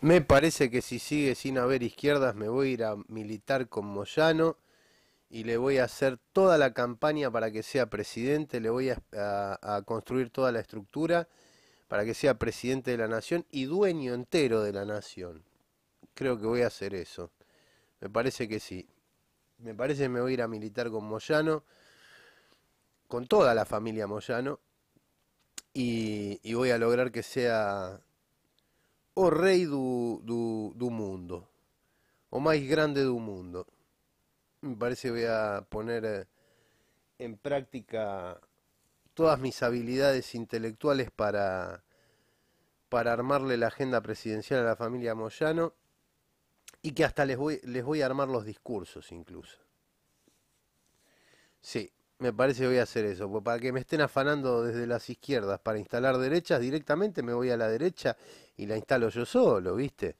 Me parece que si sigue sin haber izquierdas me voy a ir a militar con Moyano y le voy a hacer toda la campaña para que sea presidente, le voy a, construir toda la estructura para que sea presidente de la nación y dueño entero de la nación. Creo que voy a hacer eso. Me parece que sí. Me parece que me voy a ir a militar con Moyano, con toda la familia Moyano, y voy a lograr que sea o rey du mundo, o más grande du mundo. Me parece voy a poner eh, en práctica todas mis habilidades intelectuales para, para armarle la agenda presidencial a la familia Moyano y que hasta les voy, les voy a armar los discursos incluso. Sí, me parece que voy a hacer eso, porque para que me estén afanando desde las izquierdas para instalar derechas, directamente me voy a la derecha y la instalo yo solo, ¿viste?